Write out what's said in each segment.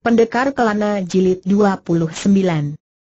Pendekar Kelana Jilid 29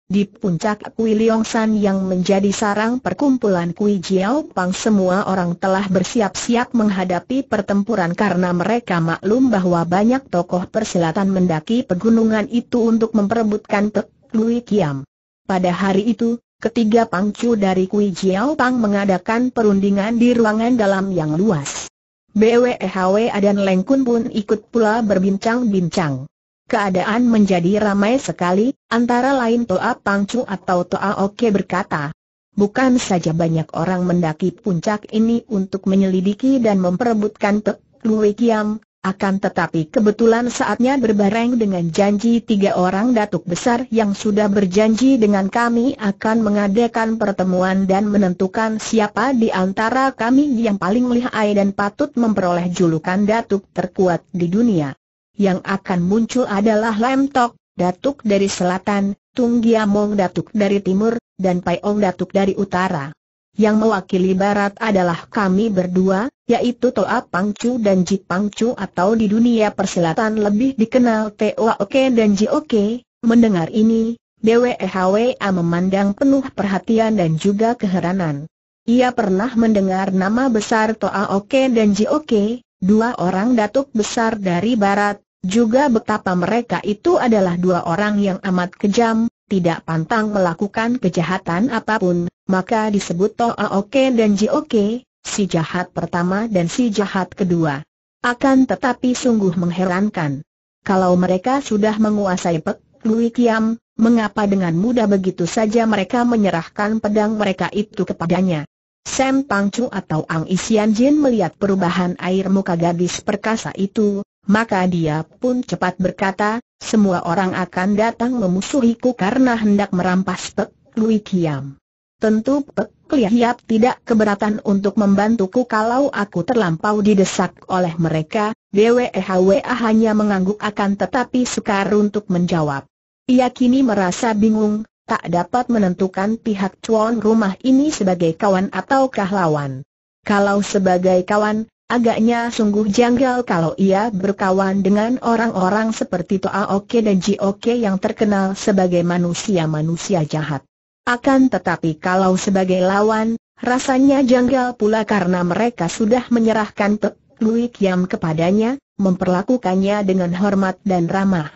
Di puncak Kui Leong San yang menjadi sarang perkumpulan Kui Jiao Pang semua orang telah bersiap-siap menghadapi pertempuran karena mereka maklum bahwa banyak tokoh persilatan mendaki pegunungan itu untuk memperebutkan Pek Lui Kiam. Pada hari itu, ketiga pangcu dari Kui Jiao Pang mengadakan perundingan di ruangan dalam yang luas. BWEHW e dan Lengkun pun ikut pula berbincang-bincang. Keadaan menjadi ramai sekali, antara lain Toa Pangcu atau Toa Oke berkata, Bukan saja banyak orang mendaki puncak ini untuk menyelidiki dan memperebutkan Tek Lui Kiam, akan tetapi kebetulan saatnya berbareng dengan janji tiga orang datuk besar yang sudah berjanji dengan kami akan mengadakan pertemuan dan menentukan siapa di antara kami yang paling lihai dan patut memperoleh julukan datuk terkuat di dunia. Yang akan muncul adalah Lam Tok, Datuk dari Selatan, Tung Giamong Datuk dari Timur, dan Paiong Datuk dari Utara. Yang mewakili Barat adalah kami berdua, yaitu Toa Pangcu dan Ji Pangcu atau di dunia persilatan lebih dikenal Toa Oke dan Ji Oke. Mendengar ini, DWHWA e memandang penuh perhatian dan juga keheranan. Ia pernah mendengar nama besar Toa Oke dan Ji Oke, dua orang datuk besar dari Barat, juga betapa mereka itu adalah dua orang yang amat kejam, tidak pantang melakukan kejahatan apapun, maka disebut Toa Oke dan Ji Oke, si jahat pertama dan si jahat kedua. Akan tetapi sungguh mengherankan. Kalau mereka sudah menguasai Pek Lui Kiam, mengapa dengan mudah begitu saja mereka menyerahkan pedang mereka itu kepadanya? Sam Pangcu atau Ang Isian Jin melihat perubahan air muka gadis perkasa itu, maka dia pun cepat berkata, semua orang akan datang memusuhiku karena hendak merampas Pek Lui Kiam. Tentu Pek Lui tidak keberatan untuk membantuku kalau aku terlampau didesak oleh mereka, DWEHWA hanya mengangguk akan tetapi sukar untuk menjawab. Ia kini merasa bingung, tak dapat menentukan pihak cuan rumah ini sebagai kawan ataukah lawan. Kalau sebagai kawan, Agaknya sungguh janggal kalau ia berkawan dengan orang-orang seperti Toa Oke dan Ji Oke yang terkenal sebagai manusia-manusia jahat. Akan tetapi kalau sebagai lawan, rasanya janggal pula karena mereka sudah menyerahkan Pek Lui kepadanya, memperlakukannya dengan hormat dan ramah.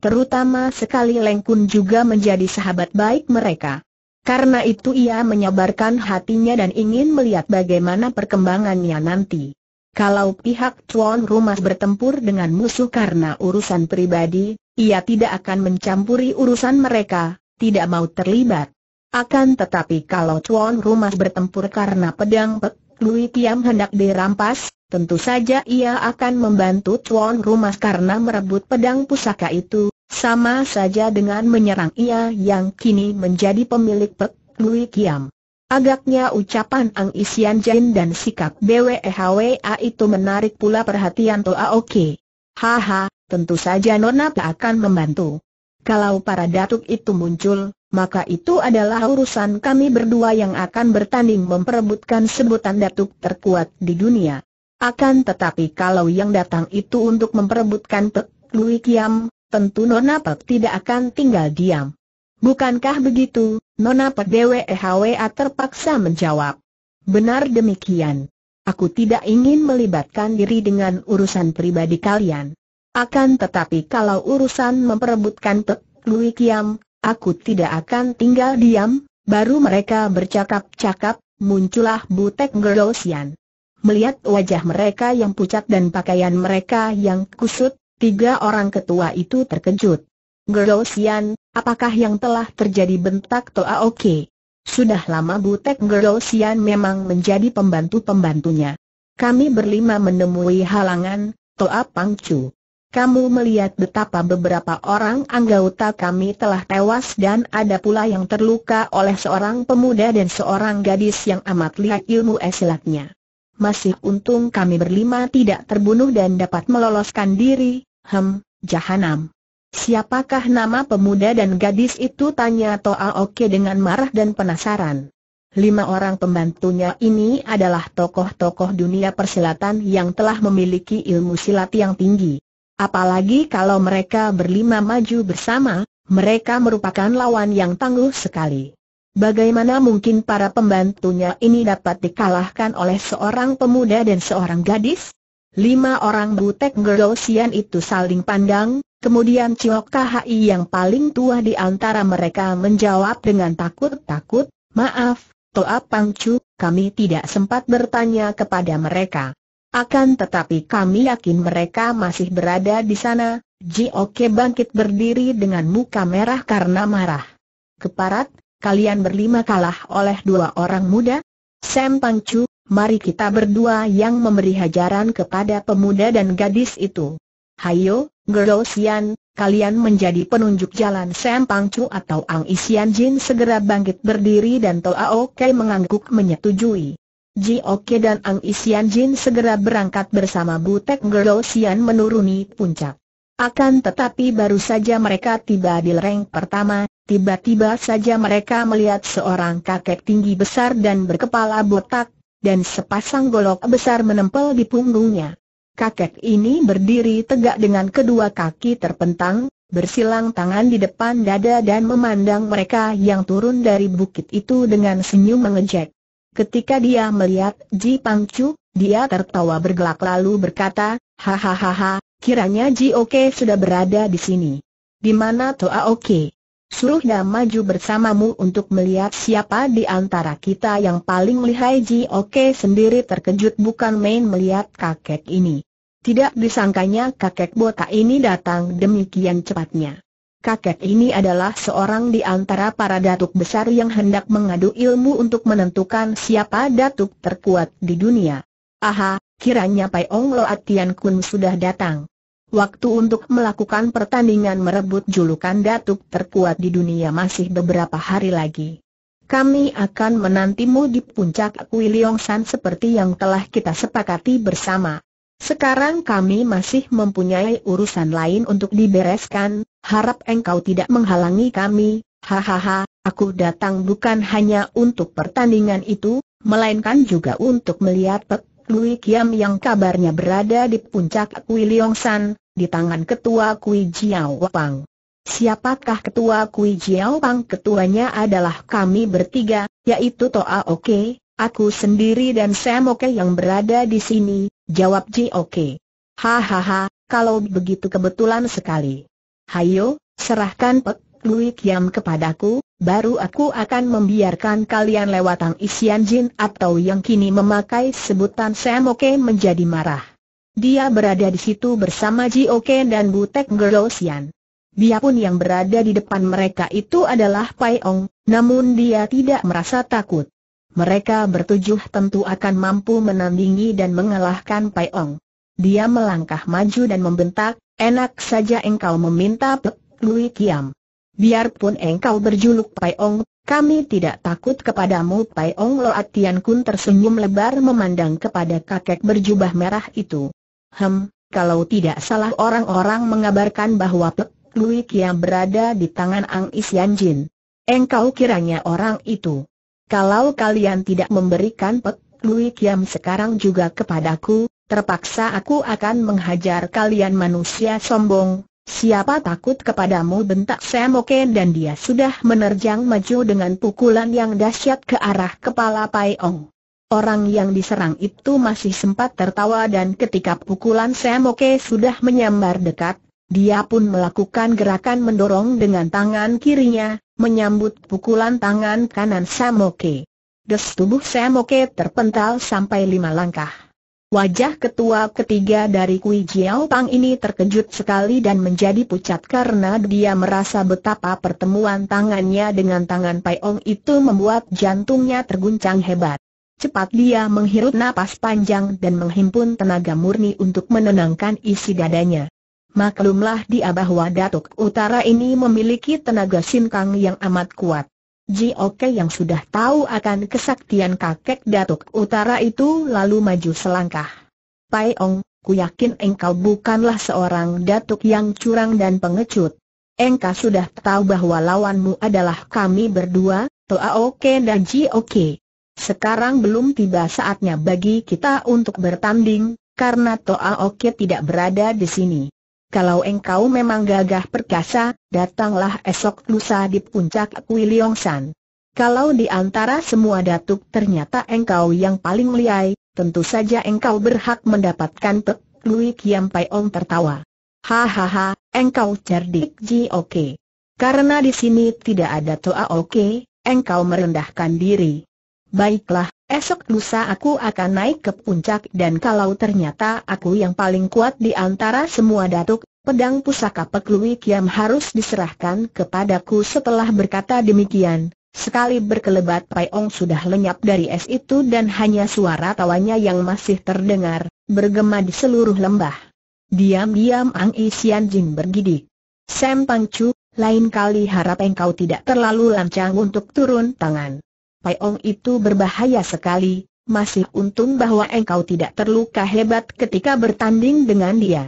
Terutama sekali Leng juga menjadi sahabat baik mereka. Karena itu ia menyabarkan hatinya dan ingin melihat bagaimana perkembangannya nanti. Kalau pihak tuan rumah bertempur dengan musuh karena urusan pribadi, ia tidak akan mencampuri urusan mereka, tidak mau terlibat. Akan tetapi kalau tuan rumah bertempur karena pedang Pek Lui Tiam hendak dirampas, tentu saja ia akan membantu tuan rumah karena merebut pedang pusaka itu, sama saja dengan menyerang ia yang kini menjadi pemilik Pek Lui Tiam. Agaknya ucapan Ang Isian Jin dan sikap BWEHWA itu menarik pula perhatian Toa Oke. Haha, tentu saja Nona tak akan membantu. Kalau para datuk itu muncul, maka itu adalah urusan kami berdua yang akan bertanding memperebutkan sebutan datuk terkuat di dunia. Akan tetapi kalau yang datang itu untuk memperebutkan Pek Lui Kiam, tentu Nona Pek tidak akan tinggal diam. Bukankah begitu, Nona PDWEHWA terpaksa menjawab. Benar demikian. Aku tidak ingin melibatkan diri dengan urusan pribadi kalian. Akan tetapi kalau urusan memperebutkan Pek Lui Kiam, aku tidak akan tinggal diam, baru mereka bercakap-cakap, muncullah Butek Gerosian. Melihat wajah mereka yang pucat dan pakaian mereka yang kusut, tiga orang ketua itu terkejut. Gerosian, apakah yang telah terjadi bentak Toa Oke? Sudah lama Butek Gerosian memang menjadi pembantu-pembantunya. Kami berlima menemui halangan, Toa Pangcu. Kamu melihat betapa beberapa orang anggota kami telah tewas dan ada pula yang terluka oleh seorang pemuda dan seorang gadis yang amat lihat ilmu esilatnya. Masih untung kami berlima tidak terbunuh dan dapat meloloskan diri, hem, jahanam. Siapakah nama pemuda dan gadis itu? Tanya Toa Oke dengan marah dan penasaran. Lima orang pembantunya ini adalah tokoh-tokoh dunia persilatan yang telah memiliki ilmu silat yang tinggi. Apalagi kalau mereka berlima maju bersama, mereka merupakan lawan yang tangguh sekali. Bagaimana mungkin para pembantunya ini dapat dikalahkan oleh seorang pemuda dan seorang gadis? Lima orang butek Gerosian itu saling pandang, kemudian Ciok KHI yang paling tua di antara mereka menjawab dengan takut-takut, maaf, Toa Pangcu, kami tidak sempat bertanya kepada mereka. Akan tetapi kami yakin mereka masih berada di sana, Jioke bangkit berdiri dengan muka merah karena marah. Keparat, kalian berlima kalah oleh dua orang muda? Sam Pangcu, mari kita berdua yang memberi hajaran kepada pemuda dan gadis itu. Hayo, Gerosian, kalian menjadi penunjuk jalan Sam Pangcu atau Ang Isian Jin segera bangkit berdiri dan Toa Oke mengangguk menyetujui. Ji Oke dan Ang Isian Jin segera berangkat bersama Butek Gerosian menuruni puncak. Akan tetapi baru saja mereka tiba di lereng pertama, tiba-tiba saja mereka melihat seorang kakek tinggi besar dan berkepala botak, dan sepasang golok besar menempel di punggungnya. Kakek ini berdiri tegak dengan kedua kaki terpentang, bersilang tangan di depan dada dan memandang mereka yang turun dari bukit itu dengan senyum mengejek. Ketika dia melihat Ji Pang Chu, dia tertawa bergelak lalu berkata, Hahaha, kiranya Ji Oke sudah berada di sini. Di mana Toa Oke? Suruh dia maju bersamamu untuk melihat siapa di antara kita yang paling lihai Ji Oke sendiri terkejut bukan main melihat kakek ini. Tidak disangkanya kakek botak ini datang demikian cepatnya. Kakek ini adalah seorang di antara para datuk besar yang hendak mengadu ilmu untuk menentukan siapa datuk terkuat di dunia. Aha, kiranya Pai Ong Loat Atian Kun sudah datang. Waktu untuk melakukan pertandingan merebut julukan Datuk terkuat di dunia masih beberapa hari lagi. Kami akan menantimu di puncak Kuiliong San seperti yang telah kita sepakati bersama. Sekarang kami masih mempunyai urusan lain untuk dibereskan, harap engkau tidak menghalangi kami, hahaha, aku datang bukan hanya untuk pertandingan itu, melainkan juga untuk melihat Pek Lui Kiam yang kabarnya berada di puncak Kuiliong San, di tangan ketua Kui Jiao Pang. Siapakah ketua Kui Jiao Pang? Ketuanya adalah kami bertiga, yaitu Toa Oke, aku sendiri dan Sam Oke yang berada di sini, jawab Ji Oke. Hahaha, kalau begitu kebetulan sekali. Hayo, serahkan Pek Lui Kiam kepadaku, baru aku akan membiarkan kalian lewat Tang Isian Jin atau yang kini memakai sebutan Sam Oke menjadi marah. Dia berada di situ bersama Ji Oke dan Butek Dia pun yang berada di depan mereka itu adalah Pai Ong, namun dia tidak merasa takut. Mereka bertujuh tentu akan mampu menandingi dan mengalahkan Pai Ong. Dia melangkah maju dan membentak, enak saja engkau meminta Pek Lui Kiam. Biarpun engkau berjuluk Pai Ong, kami tidak takut kepadamu Pai Ong Loat Tian Kun tersenyum lebar memandang kepada kakek berjubah merah itu. Hem, kalau tidak salah orang-orang mengabarkan bahwa Pek Lui Kia berada di tangan Ang Isian Jin. Engkau kiranya orang itu. Kalau kalian tidak memberikan Pek Lui Kiam sekarang juga kepadaku, terpaksa aku akan menghajar kalian manusia sombong. Siapa takut kepadamu bentak Semoken dan dia sudah menerjang maju dengan pukulan yang dahsyat ke arah kepala Pai Ong. Orang yang diserang itu masih sempat tertawa dan ketika pukulan Semoke sudah menyambar dekat, dia pun melakukan gerakan mendorong dengan tangan kirinya, menyambut pukulan tangan kanan Samoke. Des tubuh Samoke terpental sampai lima langkah. Wajah ketua ketiga dari Kui Jiao Pang ini terkejut sekali dan menjadi pucat karena dia merasa betapa pertemuan tangannya dengan tangan Pai Ong itu membuat jantungnya terguncang hebat. Cepat dia menghirup napas panjang dan menghimpun tenaga murni untuk menenangkan isi dadanya. Maklumlah dia bahwa Datuk Utara ini memiliki tenaga sinkang yang amat kuat. Ji Oke yang sudah tahu akan kesaktian kakek Datuk Utara itu lalu maju selangkah. Pai Ong, ku yakin engkau bukanlah seorang Datuk yang curang dan pengecut. Engkau sudah tahu bahwa lawanmu adalah kami berdua, Toa Oke dan Ji Oke. Sekarang belum tiba saatnya bagi kita untuk bertanding, karena Toa Oke tidak berada di sini. Kalau engkau memang gagah perkasa, datanglah esok lusa di puncak Kuiliongsan. Kalau di antara semua datuk ternyata engkau yang paling liai, tentu saja engkau berhak mendapatkan pek Lui Kiam Pai Ong tertawa. Hahaha, engkau cerdik Ji Oke. Karena di sini tidak ada Toa Oke, engkau merendahkan diri. Baiklah, esok lusa aku akan naik ke puncak dan kalau ternyata aku yang paling kuat di antara semua datuk, pedang pusaka peklui kiam harus diserahkan kepadaku setelah berkata demikian. Sekali berkelebat Paiong sudah lenyap dari es itu dan hanya suara tawanya yang masih terdengar, bergema di seluruh lembah. Diam-diam Ang Isian Jin bergidik. Sam Pangcu, lain kali harap engkau tidak terlalu lancang untuk turun tangan. Ong itu berbahaya sekali, masih untung bahwa engkau tidak terluka hebat ketika bertanding dengan dia.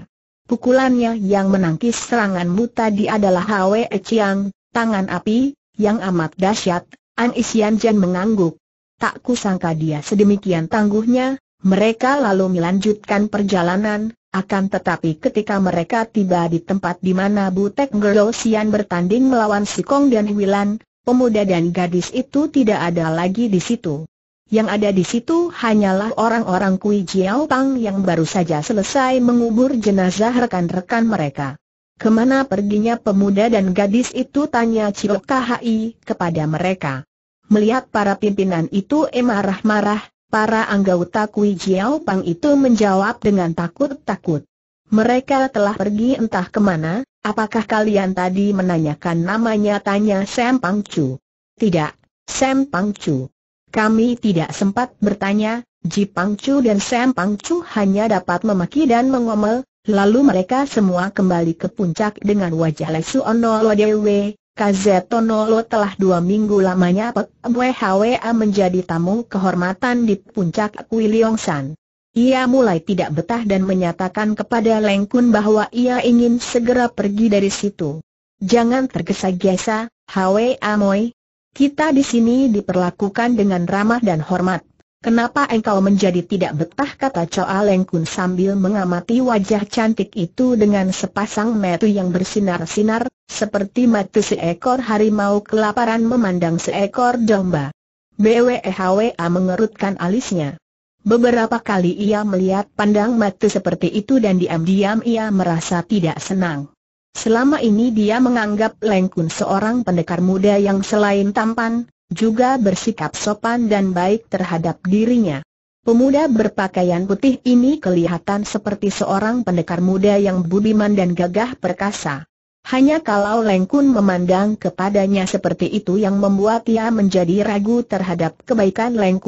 Pukulannya yang menangkis seranganmu tadi adalah Hwe Chiang, tangan api, yang amat dahsyat, An Isian Jan mengangguk. Tak kusangka dia sedemikian tangguhnya, mereka lalu melanjutkan perjalanan, akan tetapi ketika mereka tiba di tempat di mana Butek Ngerosian bertanding melawan Sikong dan Wilan, pemuda dan gadis itu tidak ada lagi di situ. Yang ada di situ hanyalah orang-orang Kui Jiao Pang yang baru saja selesai mengubur jenazah rekan-rekan mereka. Kemana perginya pemuda dan gadis itu tanya Cio Khai kepada mereka. Melihat para pimpinan itu emarah-marah, para anggota Kui Jiao Pang itu menjawab dengan takut-takut. Mereka telah pergi entah kemana, apakah kalian tadi menanyakan namanya tanya Sam Pang Chu? Tidak, Sam Pang Chu. Kami tidak sempat bertanya, Ji Pang Chu dan Sam Pang Chu hanya dapat memaki dan mengomel, lalu mereka semua kembali ke puncak dengan wajah lesu onolo dewe, Kazetonolo telah dua minggu lamanya Pek Bwe menjadi tamu kehormatan di puncak Kuiliong San. Ia mulai tidak betah dan menyatakan kepada Leng Kun bahwa ia ingin segera pergi dari situ. Jangan tergesa-gesa, Hwe Amoy. Kita di sini diperlakukan dengan ramah dan hormat. Kenapa engkau menjadi tidak betah kata Choa Leng Kun sambil mengamati wajah cantik itu dengan sepasang metu yang bersinar-sinar, seperti mata seekor harimau kelaparan memandang seekor domba. BWEHWA mengerutkan alisnya. Beberapa kali ia melihat pandang mata seperti itu dan diam-diam ia merasa tidak senang. Selama ini dia menganggap Leng seorang pendekar muda yang selain tampan, juga bersikap sopan dan baik terhadap dirinya. Pemuda berpakaian putih ini kelihatan seperti seorang pendekar muda yang budiman dan gagah perkasa. Hanya kalau Leng memandang kepadanya seperti itu yang membuat ia menjadi ragu terhadap kebaikan Leng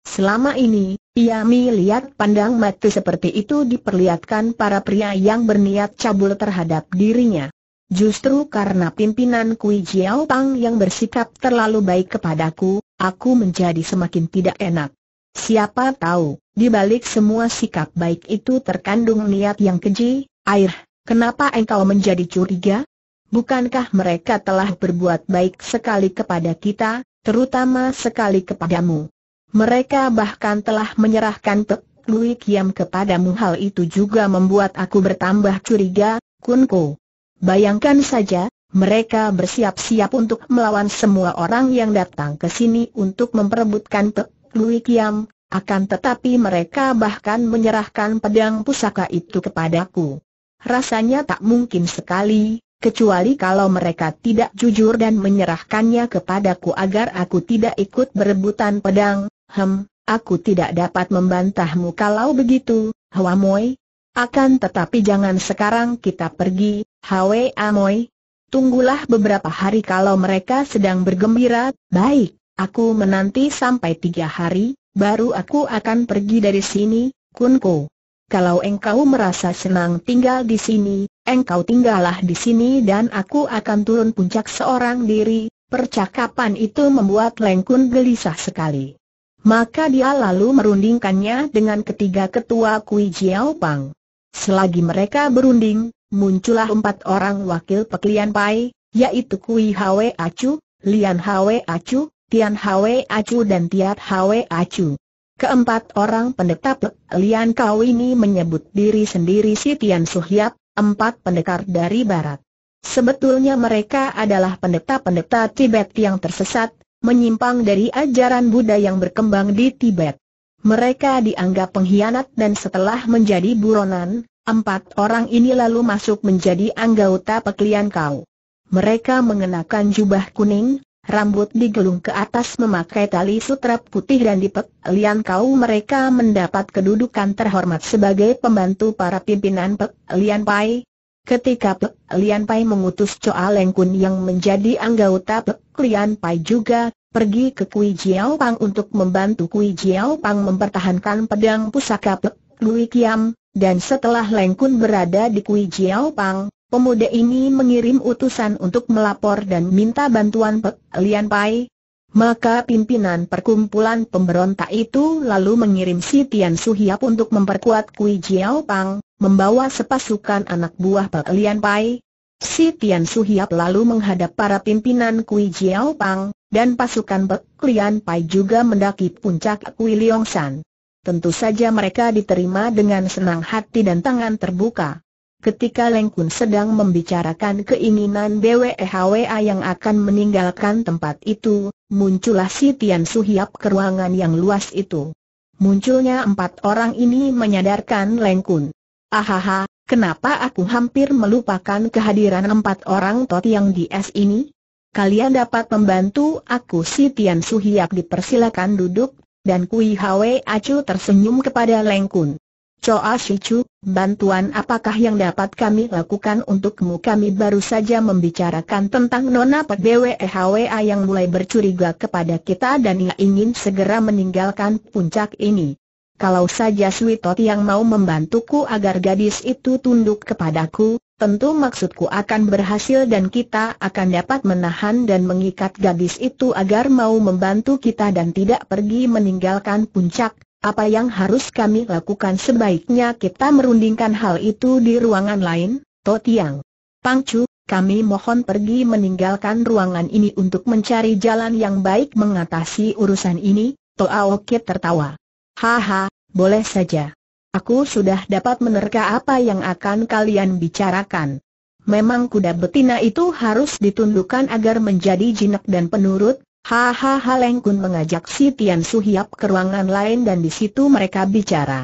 Selama ini, ia melihat pandang mati seperti itu diperlihatkan para pria yang berniat cabul terhadap dirinya. Justru karena pimpinan Kui Jiao Pang yang bersikap terlalu baik kepadaku, aku menjadi semakin tidak enak. Siapa tahu, di balik semua sikap baik itu terkandung niat yang keji, air, kenapa engkau menjadi curiga? Bukankah mereka telah berbuat baik sekali kepada kita, terutama sekali kepadamu? Mereka bahkan telah menyerahkan Pek Lui Kiam kepadamu hal itu juga membuat aku bertambah curiga, Kunko. Bayangkan saja, mereka bersiap-siap untuk melawan semua orang yang datang ke sini untuk memperebutkan Pek Lui Kiam, akan tetapi mereka bahkan menyerahkan pedang pusaka itu kepadaku. Rasanya tak mungkin sekali, kecuali kalau mereka tidak jujur dan menyerahkannya kepadaku agar aku tidak ikut berebutan pedang, Hem, aku tidak dapat membantahmu kalau begitu, Hwa Moi. Akan tetapi jangan sekarang kita pergi, Hwa Moi. Tunggulah beberapa hari kalau mereka sedang bergembira, baik, aku menanti sampai tiga hari, baru aku akan pergi dari sini, Kunko. Kalau engkau merasa senang tinggal di sini, engkau tinggallah di sini dan aku akan turun puncak seorang diri. Percakapan itu membuat Lengkun gelisah sekali. Maka dia lalu merundingkannya dengan ketiga ketua Kui Jiao Pang. Selagi mereka berunding, muncullah empat orang wakil pekelian Pai, yaitu Kui Hwe Acu, Lian Hwe Acu, Tian Hwe Acu dan Tiat Hwe Acu. Keempat orang pendeta Pek Lian Kau ini menyebut diri sendiri si Tian Suhyap, empat pendekar dari barat. Sebetulnya mereka adalah pendeta-pendeta Tibet yang tersesat, menyimpang dari ajaran Buddha yang berkembang di Tibet. Mereka dianggap pengkhianat dan setelah menjadi buronan, empat orang ini lalu masuk menjadi anggota peklian kau. Mereka mengenakan jubah kuning, rambut digelung ke atas memakai tali sutra putih dan di peklian kau mereka mendapat kedudukan terhormat sebagai pembantu para pimpinan peklian Pai, Ketika Pek Lian Pai mengutus Choa Leng Kun yang menjadi anggota Pek Lian Pai juga pergi ke Kui Jiao Pang untuk membantu Kui Jiao Pang mempertahankan pedang pusaka Pek Lui Kiam, dan setelah Leng Kun berada di Kui Jiao Pang, pemuda ini mengirim utusan untuk melapor dan minta bantuan Pek Lian Pai, maka pimpinan perkumpulan pemberontak itu lalu mengirim si Tian Su untuk memperkuat Kui Jiao Pang, membawa sepasukan anak buah Pak Lian Pai. Si Tian Su lalu menghadap para pimpinan Kui Jiao Pang, dan pasukan Pak Lian Pai juga mendaki puncak Kui Liong San. Tentu saja mereka diterima dengan senang hati dan tangan terbuka. Ketika Leng Kun sedang membicarakan keinginan BWEHWA yang akan meninggalkan tempat itu, muncullah si Tian Suhiap ke ruangan yang luas itu. Munculnya empat orang ini menyadarkan Leng Kun. Ahaha, kenapa aku hampir melupakan kehadiran empat orang tot yang di es ini? Kalian dapat membantu aku si Tian Suhiap dipersilakan duduk, dan Kui Hwe Acu tersenyum kepada Leng Kun. Choa Shichu, bantuan apakah yang dapat kami lakukan untukmu? Kami baru saja membicarakan tentang Nona Pek BWHWA e yang mulai bercuriga kepada kita dan ia ingin segera meninggalkan puncak ini. Kalau saja Switot yang mau membantuku agar gadis itu tunduk kepadaku, tentu maksudku akan berhasil dan kita akan dapat menahan dan mengikat gadis itu agar mau membantu kita dan tidak pergi meninggalkan puncak. Apa yang harus kami lakukan sebaiknya kita merundingkan hal itu di ruangan lain, To Tiang. Pangcu, kami mohon pergi meninggalkan ruangan ini untuk mencari jalan yang baik mengatasi urusan ini, To Aoki tertawa. Haha, boleh saja. Aku sudah dapat menerka apa yang akan kalian bicarakan. Memang kuda betina itu harus ditundukkan agar menjadi jinak dan penurut, Hahaha Leng Kun mengajak si Tian Su Hiap ke ruangan lain dan di situ mereka bicara.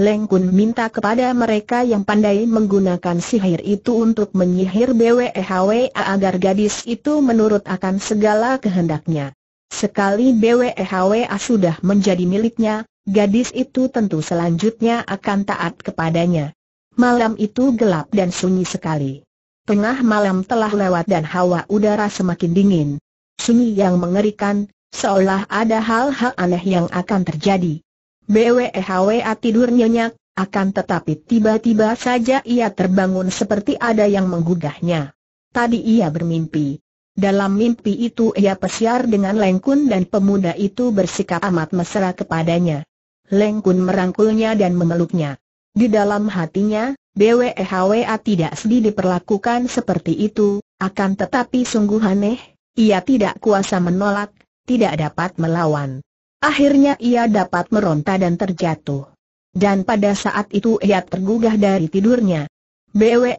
Leng Kun minta kepada mereka yang pandai menggunakan sihir itu untuk menyihir BWEHWA agar gadis itu menurut akan segala kehendaknya. Sekali BWEHWA sudah menjadi miliknya, gadis itu tentu selanjutnya akan taat kepadanya. Malam itu gelap dan sunyi sekali. Tengah malam telah lewat dan hawa udara semakin dingin sunyi yang mengerikan, seolah ada hal-hal aneh yang akan terjadi. BWEHWA tidur nyenyak, akan tetapi tiba-tiba saja ia terbangun seperti ada yang menggugahnya. Tadi ia bermimpi. Dalam mimpi itu ia pesiar dengan Lengkun dan pemuda itu bersikap amat mesra kepadanya. Lengkun merangkulnya dan memeluknya. Di dalam hatinya, BWEHWA tidak sedih diperlakukan seperti itu, akan tetapi sungguh aneh, ia tidak kuasa menolak, tidak dapat melawan. Akhirnya ia dapat meronta dan terjatuh. Dan pada saat itu ia tergugah dari tidurnya. Bwehwa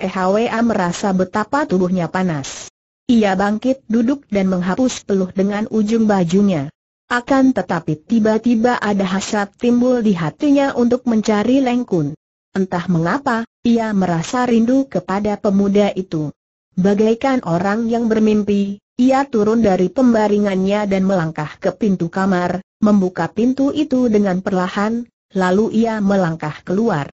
merasa betapa tubuhnya panas. Ia bangkit duduk dan menghapus peluh dengan ujung bajunya. Akan tetapi tiba-tiba ada hasrat timbul di hatinya untuk mencari Lengkun. Entah mengapa, ia merasa rindu kepada pemuda itu. Bagaikan orang yang bermimpi, ia turun dari pembaringannya dan melangkah ke pintu kamar, membuka pintu itu dengan perlahan, lalu ia melangkah keluar.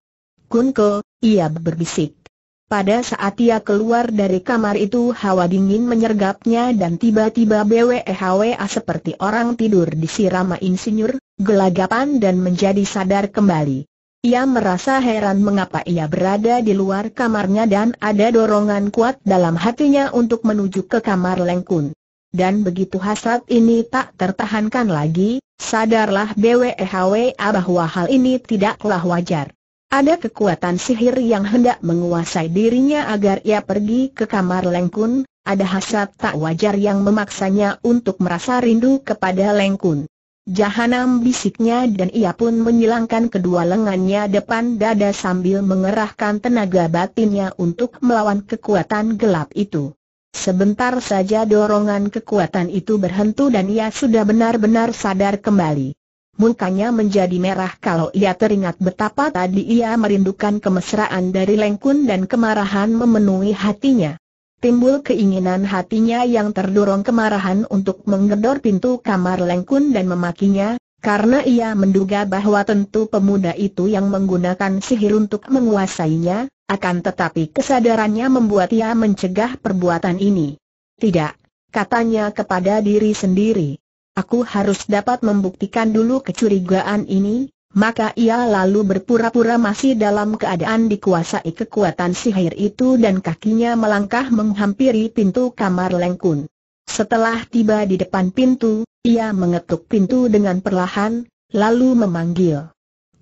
Kunko, ia berbisik. Pada saat ia keluar dari kamar itu hawa dingin menyergapnya dan tiba-tiba BWEHWA seperti orang tidur disiram insinyur, gelagapan dan menjadi sadar kembali. Ia merasa heran mengapa ia berada di luar kamarnya dan ada dorongan kuat dalam hatinya untuk menuju ke kamar Lengkun. Dan begitu hasrat ini tak tertahankan lagi, sadarlah BWHWA e bahwa hal ini tidaklah wajar. Ada kekuatan sihir yang hendak menguasai dirinya agar ia pergi ke kamar Lengkun, ada hasrat tak wajar yang memaksanya untuk merasa rindu kepada Lengkun. Jahanam bisiknya dan ia pun menyilangkan kedua lengannya depan dada sambil mengerahkan tenaga batinnya untuk melawan kekuatan gelap itu. Sebentar saja dorongan kekuatan itu berhentu dan ia sudah benar-benar sadar kembali. Mukanya menjadi merah kalau ia teringat betapa tadi ia merindukan kemesraan dari Lengkun dan kemarahan memenuhi hatinya timbul keinginan hatinya yang terdorong kemarahan untuk menggedor pintu kamar Lengkun dan memakinya, karena ia menduga bahwa tentu pemuda itu yang menggunakan sihir untuk menguasainya, akan tetapi kesadarannya membuat ia mencegah perbuatan ini. Tidak, katanya kepada diri sendiri. Aku harus dapat membuktikan dulu kecurigaan ini, maka ia lalu berpura-pura masih dalam keadaan dikuasai kekuatan sihir itu dan kakinya melangkah menghampiri pintu kamar Lengkun. Setelah tiba di depan pintu, ia mengetuk pintu dengan perlahan, lalu memanggil.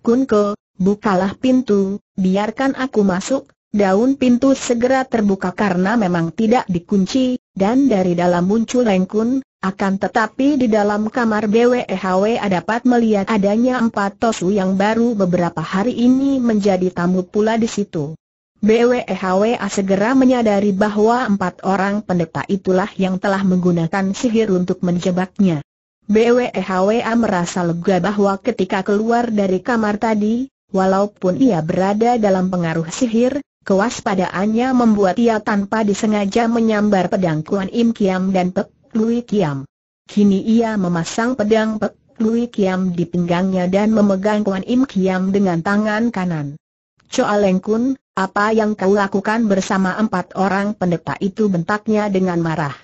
Kunko, bukalah pintu, biarkan aku masuk, daun pintu segera terbuka karena memang tidak dikunci, dan dari dalam muncul Lengkun, akan tetapi di dalam kamar BWEHW e dapat melihat adanya empat tosu yang baru beberapa hari ini menjadi tamu pula di situ. BWEHW e segera menyadari bahwa empat orang pendeta itulah yang telah menggunakan sihir untuk menjebaknya. BWEHW e merasa lega bahwa ketika keluar dari kamar tadi, walaupun ia berada dalam pengaruh sihir, kewaspadaannya membuat ia tanpa disengaja menyambar pedang Kuan Im Kiam dan Pek Lui Kiam. Kini ia memasang pedang Pek Lui Kiam di pinggangnya dan memegang Kuan Im Kiam dengan tangan kanan. Choa Leng Kun, apa yang kau lakukan bersama empat orang pendeta itu bentaknya dengan marah.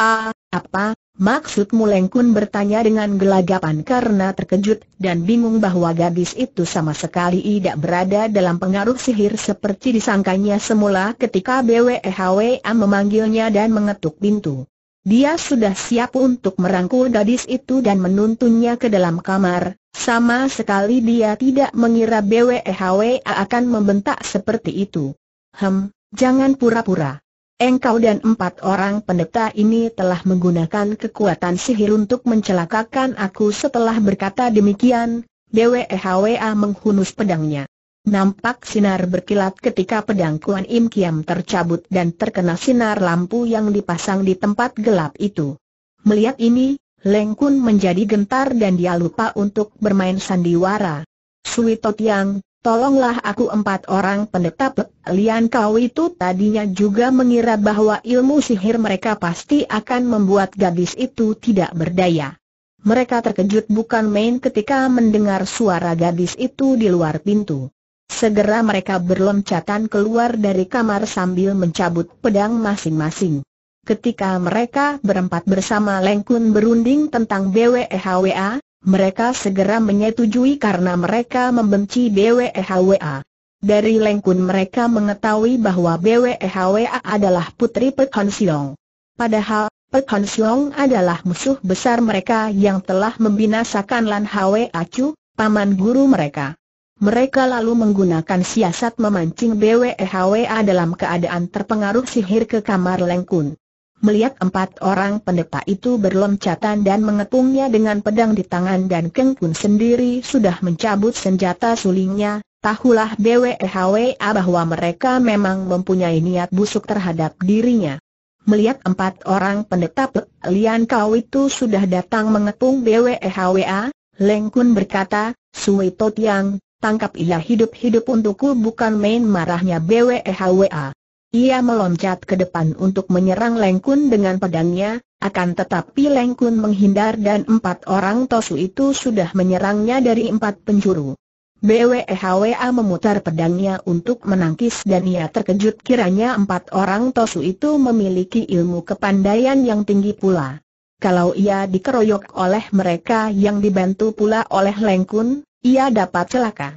Ah, apa, maksudmu Leng Kun bertanya dengan gelagapan karena terkejut dan bingung bahwa gadis itu sama sekali tidak berada dalam pengaruh sihir seperti disangkanya semula ketika BWEHWA memanggilnya dan mengetuk pintu. Dia sudah siap untuk merangkul gadis itu dan menuntunnya ke dalam kamar, sama sekali dia tidak mengira BWHW e akan membentak seperti itu. Hem, jangan pura-pura. Engkau dan empat orang pendeta ini telah menggunakan kekuatan sihir untuk mencelakakan aku setelah berkata demikian, BWHWA e menghunus pedangnya. Nampak sinar berkilat ketika pedang Kuan Im Kiam tercabut dan terkena sinar lampu yang dipasang di tempat gelap itu. Melihat ini, Leng Kun menjadi gentar dan dia lupa untuk bermain sandiwara. Sui Totiang, tolonglah aku empat orang pendeta Lian Kau itu tadinya juga mengira bahwa ilmu sihir mereka pasti akan membuat gadis itu tidak berdaya. Mereka terkejut bukan main ketika mendengar suara gadis itu di luar pintu. Segera mereka berloncatan keluar dari kamar sambil mencabut pedang masing-masing. Ketika mereka berempat bersama Lengkun berunding tentang BWEHWA, mereka segera menyetujui karena mereka membenci BWEHWA. Dari Lengkun mereka mengetahui bahwa BWEHWA adalah putri Pek Hon Siong. Padahal, Pek Hon Siong adalah musuh besar mereka yang telah membinasakan Lan Hwa Acu, paman guru mereka. Mereka lalu menggunakan siasat memancing BWEHWA dalam keadaan terpengaruh sihir ke kamar Lengkun. Melihat empat orang pendeta itu berloncatan dan mengepungnya dengan pedang di tangan dan Kengkun sendiri sudah mencabut senjata sulingnya, tahulah BWEHWA bahwa mereka memang mempunyai niat busuk terhadap dirinya. Melihat empat orang pendeta pelian Kau itu sudah datang mengepung BWEHWA, Lengkun berkata, Sui Totiang, tangkap ia hidup-hidup untukku bukan main marahnya BWEHWA. Ia meloncat ke depan untuk menyerang Lengkun dengan pedangnya, akan tetapi Lengkun menghindar dan empat orang tosu itu sudah menyerangnya dari empat penjuru. BWEHWA memutar pedangnya untuk menangkis dan ia terkejut kiranya empat orang tosu itu memiliki ilmu kepandaian yang tinggi pula. Kalau ia dikeroyok oleh mereka yang dibantu pula oleh Lengkun, ia dapat celaka.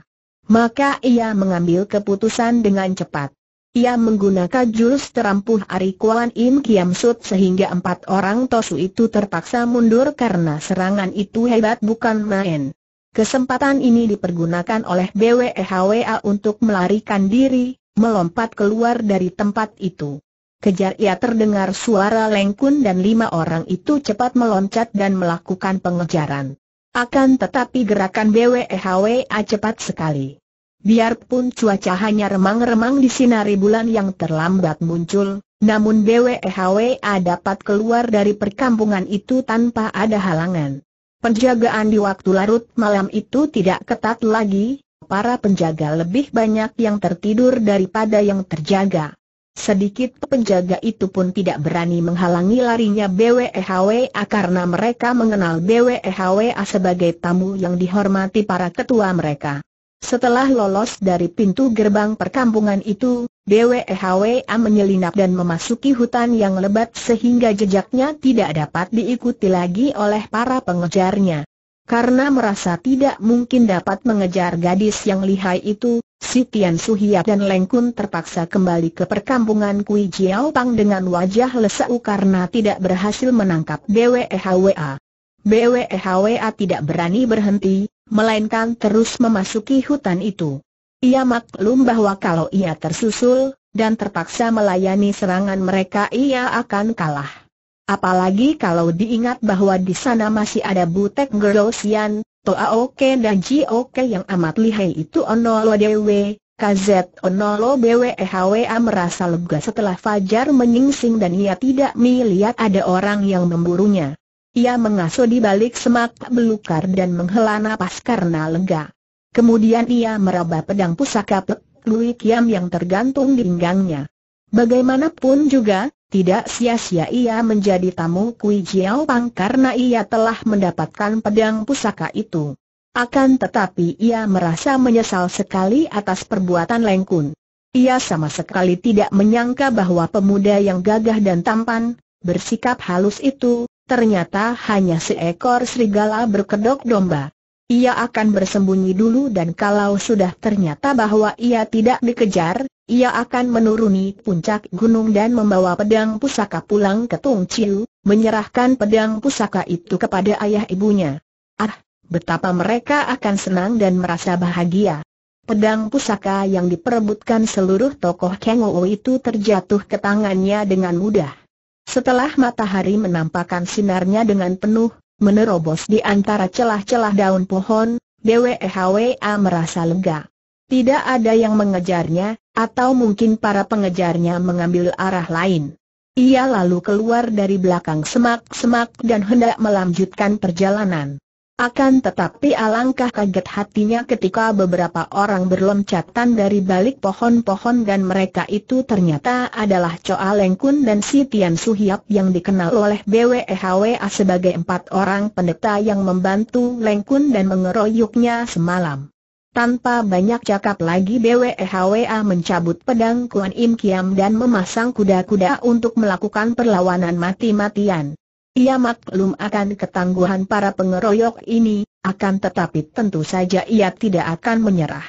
Maka ia mengambil keputusan dengan cepat. Ia menggunakan jurus terampuh Ari Kuan Im Kiam Sut sehingga empat orang Tosu itu terpaksa mundur karena serangan itu hebat bukan main. Kesempatan ini dipergunakan oleh BWEHWA untuk melarikan diri, melompat keluar dari tempat itu. Kejar ia terdengar suara lengkun dan lima orang itu cepat meloncat dan melakukan pengejaran. Akan tetapi gerakan BWEHWA cepat sekali. Biarpun cuaca hanya remang-remang di sinari bulan yang terlambat muncul, namun BWEHWA dapat keluar dari perkampungan itu tanpa ada halangan. Penjagaan di waktu larut malam itu tidak ketat lagi, para penjaga lebih banyak yang tertidur daripada yang terjaga. Sedikit penjaga itu pun tidak berani menghalangi larinya BWEHWA karena mereka mengenal BWEHWA sebagai tamu yang dihormati para ketua mereka. Setelah lolos dari pintu gerbang perkampungan itu, BWEHWA menyelinap dan memasuki hutan yang lebat sehingga jejaknya tidak dapat diikuti lagi oleh para pengejarnya. Karena merasa tidak mungkin dapat mengejar gadis yang lihai itu, Si Tian Suhia dan Leng Kun terpaksa kembali ke perkampungan Kui Jiao Pang dengan wajah lesau karena tidak berhasil menangkap BWEHWA. BWEHWA tidak berani berhenti, melainkan terus memasuki hutan itu. Ia maklum bahwa kalau ia tersusul, dan terpaksa melayani serangan mereka ia akan kalah. Apalagi kalau diingat bahwa di sana masih ada Butek Gerosian, Oke dan Oke yang amat lihai itu Onolo Dewe, KZ Onolo BWEHWA merasa lega setelah Fajar menyingsing dan ia tidak melihat ada orang yang memburunya. Ia mengasuh di balik semak belukar dan menghela nafas karena lega. Kemudian ia meraba pedang pusaka Pek Lui Kiam yang tergantung di pinggangnya. Bagaimanapun juga, tidak sia-sia ia menjadi tamu Kui Jiao Pang karena ia telah mendapatkan pedang pusaka itu. Akan tetapi ia merasa menyesal sekali atas perbuatan Lengkun. Ia sama sekali tidak menyangka bahwa pemuda yang gagah dan tampan, bersikap halus itu, ternyata hanya seekor serigala berkedok domba. Ia akan bersembunyi dulu dan kalau sudah ternyata bahwa ia tidak dikejar, ia akan menuruni puncak gunung dan membawa pedang pusaka pulang ke Tung Chiu, menyerahkan pedang pusaka itu kepada ayah ibunya. Ah, betapa mereka akan senang dan merasa bahagia. Pedang pusaka yang diperebutkan seluruh tokoh Kang itu terjatuh ke tangannya dengan mudah. Setelah matahari menampakkan sinarnya dengan penuh, menerobos di antara celah-celah daun pohon, Dewa merasa lega. Tidak ada yang mengejarnya, atau mungkin para pengejarnya mengambil arah lain. Ia lalu keluar dari belakang semak-semak dan hendak melanjutkan perjalanan. Akan tetapi alangkah kaget hatinya ketika beberapa orang berloncatan dari balik pohon-pohon dan mereka itu ternyata adalah Choa Lengkun dan si Tian Suhiap yang dikenal oleh BWEHWA sebagai empat orang pendeta yang membantu Lengkun dan mengeroyoknya semalam. Tanpa banyak cakap lagi BWEHWA mencabut pedang Kuan Im Kiam dan memasang kuda-kuda untuk melakukan perlawanan mati-matian. Ia maklum akan ketangguhan para pengeroyok ini, akan tetapi tentu saja ia tidak akan menyerah.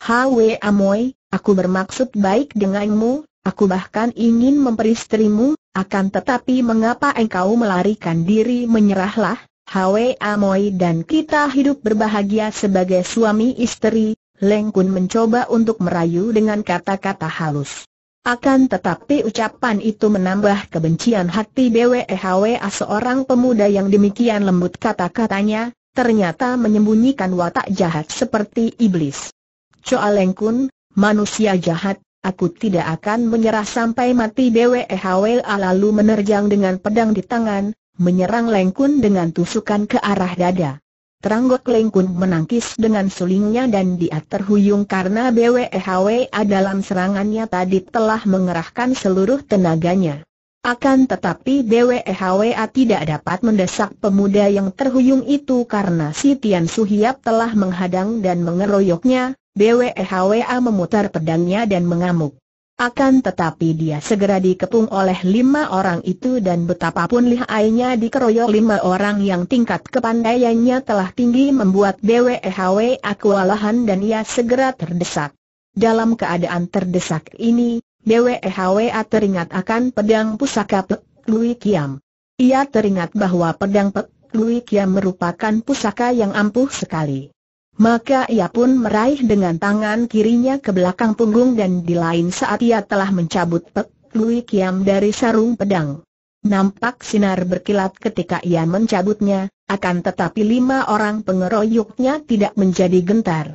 Hwa Amoy, aku bermaksud baik denganmu, aku bahkan ingin memperistrimu, akan tetapi mengapa engkau melarikan diri menyerahlah? Hwe Amoy dan kita hidup berbahagia sebagai suami istri, Leng Kun mencoba untuk merayu dengan kata-kata halus. Akan tetapi ucapan itu menambah kebencian hati Bwe Hwe seorang pemuda yang demikian lembut kata-katanya, ternyata menyembunyikan watak jahat seperti iblis. Coa Leng Kun, manusia jahat, aku tidak akan menyerah sampai mati Bwe Hwe lalu menerjang dengan pedang di tangan, menyerang Lengkun dengan tusukan ke arah dada. Teranggok Lengkun menangkis dengan sulingnya dan dia terhuyung karena BWHWA dalam serangannya tadi telah mengerahkan seluruh tenaganya. Akan tetapi BWHWA tidak dapat mendesak pemuda yang terhuyung itu karena si Tian Suhiap telah menghadang dan mengeroyoknya, BWHWA memutar pedangnya dan mengamuk. Akan tetapi dia segera dikepung oleh lima orang itu dan betapapun lihainya dikeroyok lima orang yang tingkat kepandaiannya telah tinggi membuat BWHW akualahan dan ia segera terdesak. Dalam keadaan terdesak ini, BWHW teringat akan pedang pusaka Pek Lui Kiam. Ia teringat bahwa pedang Pek Lui Kiam merupakan pusaka yang ampuh sekali. Maka ia pun meraih dengan tangan kirinya ke belakang punggung dan di lain saat ia telah mencabut pek Lui Kiam dari sarung pedang. Nampak sinar berkilat ketika ia mencabutnya, akan tetapi lima orang pengeroyoknya tidak menjadi gentar.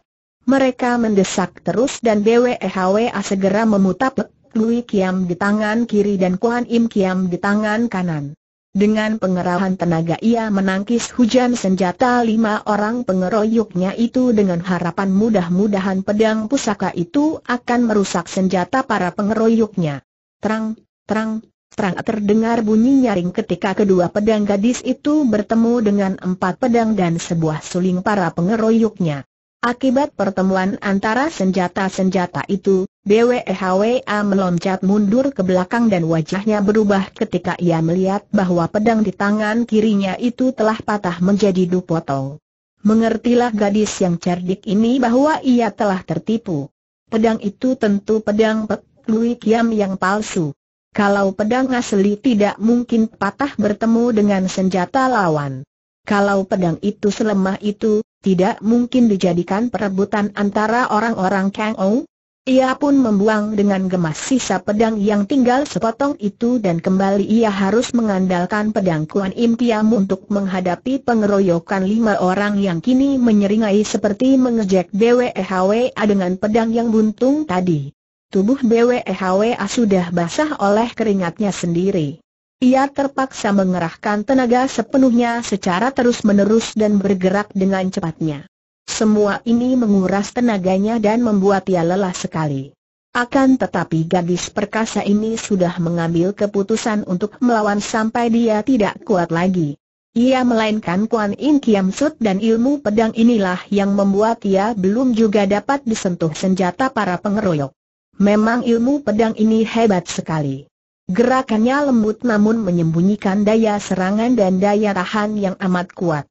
Mereka mendesak terus dan BWEHWA segera memutap Lui Kiam di tangan kiri dan Kuan Im Kiam di tangan kanan. Dengan pengerahan tenaga ia menangkis hujan senjata lima orang pengeroyoknya itu dengan harapan mudah-mudahan pedang pusaka itu akan merusak senjata para pengeroyoknya. Terang, terang, terang terdengar bunyi nyaring ketika kedua pedang gadis itu bertemu dengan empat pedang dan sebuah suling para pengeroyoknya. Akibat pertemuan antara senjata-senjata itu, BWHWA meloncat mundur ke belakang dan wajahnya berubah ketika ia melihat bahwa pedang di tangan kirinya itu telah patah menjadi dupotong. Mengertilah gadis yang cerdik ini bahwa ia telah tertipu. Pedang itu tentu pedang Pek Lui Kiam yang palsu. Kalau pedang asli tidak mungkin patah bertemu dengan senjata lawan. Kalau pedang itu selemah itu, tidak mungkin dijadikan perebutan antara orang-orang Kang Ou. Ia pun membuang dengan gemas sisa pedang yang tinggal sepotong itu dan kembali ia harus mengandalkan pedang Kuan Im Piam untuk menghadapi pengeroyokan lima orang yang kini menyeringai seperti mengejek BWEHWA dengan pedang yang buntung tadi. Tubuh BWEHWA sudah basah oleh keringatnya sendiri. Ia terpaksa mengerahkan tenaga sepenuhnya secara terus-menerus dan bergerak dengan cepatnya. Semua ini menguras tenaganya dan membuat ia lelah sekali. Akan tetapi gadis perkasa ini sudah mengambil keputusan untuk melawan sampai dia tidak kuat lagi. Ia melainkan Kuan In Kiam Sut dan ilmu pedang inilah yang membuat ia belum juga dapat disentuh senjata para pengeroyok. Memang ilmu pedang ini hebat sekali. Gerakannya lembut namun menyembunyikan daya serangan dan daya tahan yang amat kuat.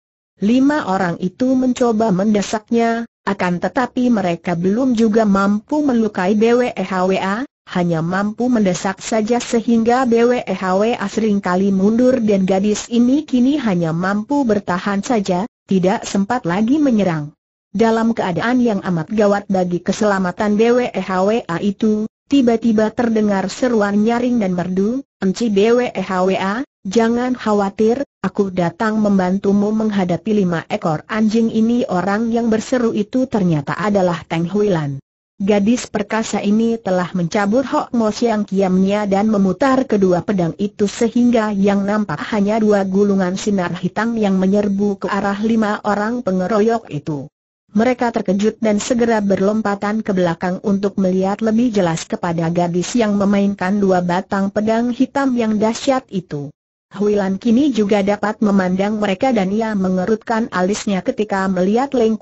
Lima orang itu mencoba mendesaknya, akan tetapi mereka belum juga mampu melukai BWEHWA, hanya mampu mendesak saja sehingga BWEHWA seringkali mundur dan gadis ini kini hanya mampu bertahan saja, tidak sempat lagi menyerang. Dalam keadaan yang amat gawat bagi keselamatan BWEHWA itu, Tiba-tiba terdengar seruan nyaring dan merdu, Enci BWEHWA, jangan khawatir, aku datang membantumu menghadapi lima ekor anjing ini orang yang berseru itu ternyata adalah Teng Huilan. Gadis perkasa ini telah mencabur Hok Mo Siang Kiamnya dan memutar kedua pedang itu sehingga yang nampak hanya dua gulungan sinar hitam yang menyerbu ke arah lima orang pengeroyok itu. Mereka terkejut dan segera berlompatan ke belakang untuk melihat lebih jelas kepada gadis yang memainkan dua batang pedang hitam yang dahsyat itu. Huilan kini juga dapat memandang mereka dan ia mengerutkan alisnya ketika melihat Leng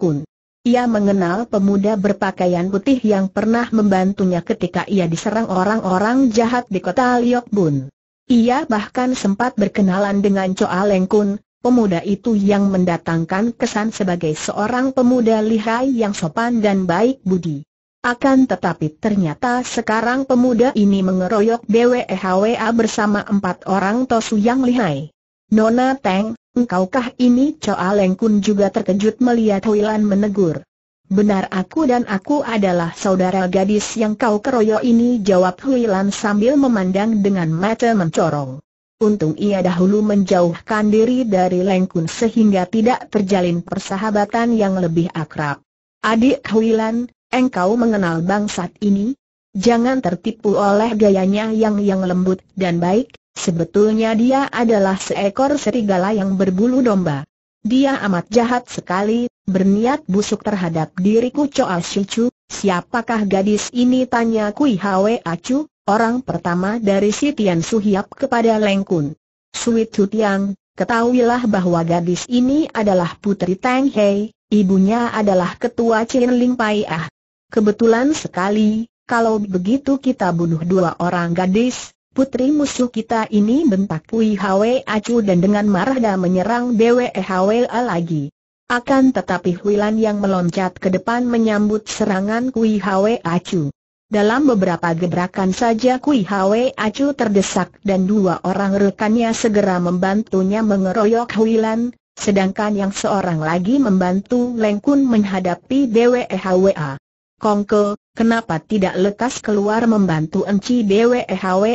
Ia mengenal pemuda berpakaian putih yang pernah membantunya ketika ia diserang orang-orang jahat di kota Liokbun. Ia bahkan sempat berkenalan dengan Choa Leng Kun, pemuda itu yang mendatangkan kesan sebagai seorang pemuda lihai yang sopan dan baik budi. Akan tetapi ternyata sekarang pemuda ini mengeroyok BWEHWA bersama empat orang tosu yang lihai. Nona Teng, engkaukah ini Coa Leng Kun juga terkejut melihat Huilan menegur. Benar aku dan aku adalah saudara gadis yang kau keroyok ini jawab Huilan sambil memandang dengan mata mencorong. Untung ia dahulu menjauhkan diri dari Lengkun sehingga tidak terjalin persahabatan yang lebih akrab. Adik Huilan, engkau mengenal bangsat ini? Jangan tertipu oleh gayanya yang yang lembut dan baik, sebetulnya dia adalah seekor serigala yang berbulu domba. Dia amat jahat sekali, berniat busuk terhadap diriku Choa Shichu, siapakah gadis ini tanya Kui Hwe Acu, Orang pertama dari si Tian Su kepada Leng Kun. Sui Tu Tiang, ketahuilah bahwa gadis ini adalah putri Tang Hei, ibunya adalah ketua Chin Ling Pai Ah. Kebetulan sekali, kalau begitu kita bunuh dua orang gadis, putri musuh kita ini bentak Kui Hwe Acu dan dengan marah dah menyerang Bwe e Hwe lagi. Akan tetapi Huilan yang meloncat ke depan menyambut serangan Kui Hwe Acu. Dalam beberapa gebrakan saja Kui Hwe Acu terdesak dan dua orang rekannya segera membantunya mengeroyok Hui Lan, sedangkan yang seorang lagi membantu Leng Kun menghadapi Dewe A. Kongke, kenapa tidak lekas keluar membantu Enci Dewe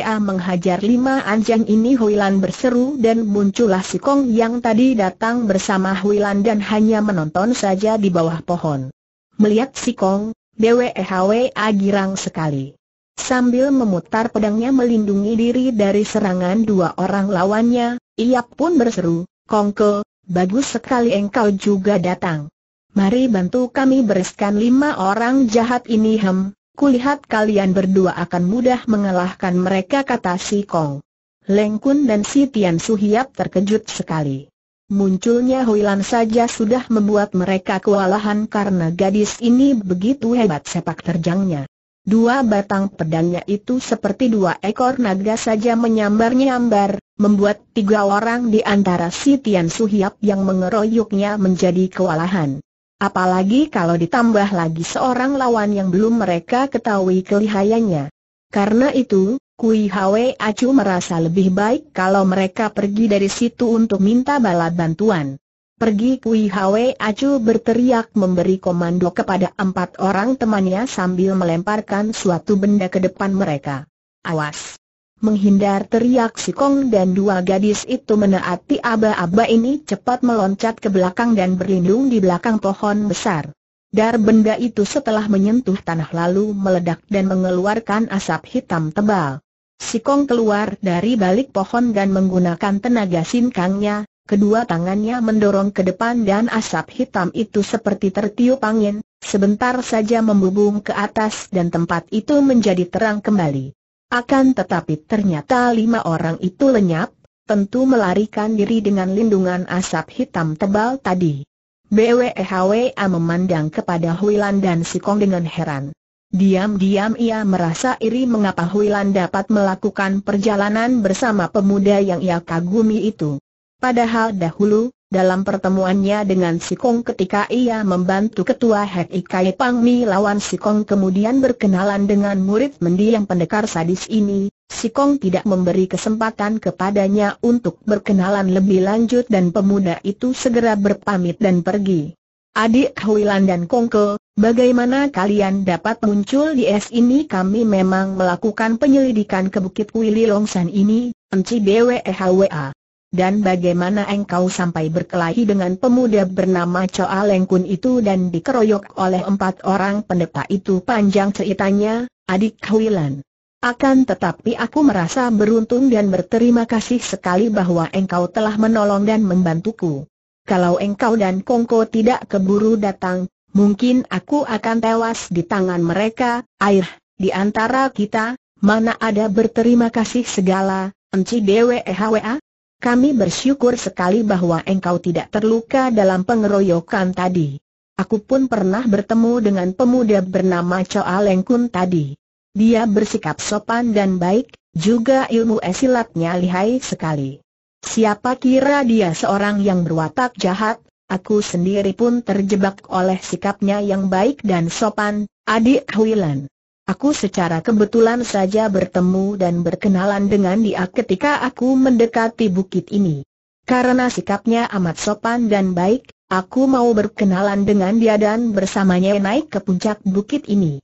A menghajar lima anjang ini Hui Lan berseru dan muncullah si Kong yang tadi datang bersama Hui Lan dan hanya menonton saja di bawah pohon. Melihat si Kong, BWEHW e girang sekali. Sambil memutar pedangnya melindungi diri dari serangan dua orang lawannya, ia pun berseru, Kongko, bagus sekali engkau juga datang. Mari bantu kami bereskan lima orang jahat ini hem, kulihat kalian berdua akan mudah mengalahkan mereka kata si Kong. Leng Kun dan si Tian Su terkejut sekali. Munculnya Huilan saja sudah membuat mereka kewalahan karena gadis ini begitu hebat sepak terjangnya. Dua batang pedangnya itu seperti dua ekor naga saja menyambar-nyambar, membuat tiga orang di antara si Tian Suhiap yang mengeroyoknya menjadi kewalahan. Apalagi kalau ditambah lagi seorang lawan yang belum mereka ketahui kelihayannya. Karena itu, Kui Hwe Acu merasa lebih baik kalau mereka pergi dari situ untuk minta bala bantuan. Pergi Kui Hwe Acu berteriak memberi komando kepada empat orang temannya sambil melemparkan suatu benda ke depan mereka. Awas! Menghindar teriak si Kong dan dua gadis itu menaati aba-aba ini cepat meloncat ke belakang dan berlindung di belakang pohon besar. Dar benda itu setelah menyentuh tanah lalu meledak dan mengeluarkan asap hitam tebal. Sikong keluar dari balik pohon dan menggunakan tenaga sinkangnya, kedua tangannya mendorong ke depan dan asap hitam itu seperti tertiup angin, sebentar saja membubung ke atas dan tempat itu menjadi terang kembali. Akan tetapi ternyata lima orang itu lenyap, tentu melarikan diri dengan lindungan asap hitam tebal tadi. BWEHWA memandang kepada Huilan dan Sikong dengan heran. Diam-diam ia merasa iri mengapa Huilan dapat melakukan perjalanan bersama pemuda yang ia kagumi itu. Padahal dahulu, dalam pertemuannya dengan Sikong ketika ia membantu ketua Hek Ikai Pangmi lawan Sikong kemudian berkenalan dengan murid mendiang pendekar sadis ini, Sikong tidak memberi kesempatan kepadanya untuk berkenalan lebih lanjut dan pemuda itu segera berpamit dan pergi. Adik Huilan dan Kongko, bagaimana kalian dapat muncul di es ini? Kami memang melakukan penyelidikan ke Bukit Wili Longsan ini, Enci BWEHWA. Dan bagaimana engkau sampai berkelahi dengan pemuda bernama Choa Lengkun itu dan dikeroyok oleh empat orang pendeta itu panjang ceritanya, adik Huilan. Akan tetapi aku merasa beruntung dan berterima kasih sekali bahwa engkau telah menolong dan membantuku. Kalau engkau dan Kongko tidak keburu datang, mungkin aku akan tewas di tangan mereka. Air, di antara kita, mana ada berterima kasih segala, enci DWEHWA? Kami bersyukur sekali bahwa engkau tidak terluka dalam pengeroyokan tadi. Aku pun pernah bertemu dengan pemuda bernama Choa Lengkun tadi. Dia bersikap sopan dan baik, juga ilmu esilatnya lihai sekali. Siapa kira dia seorang yang berwatak jahat, aku sendiri pun terjebak oleh sikapnya yang baik dan sopan, adik Huilan. Aku secara kebetulan saja bertemu dan berkenalan dengan dia ketika aku mendekati bukit ini. Karena sikapnya amat sopan dan baik, aku mau berkenalan dengan dia dan bersamanya naik ke puncak bukit ini.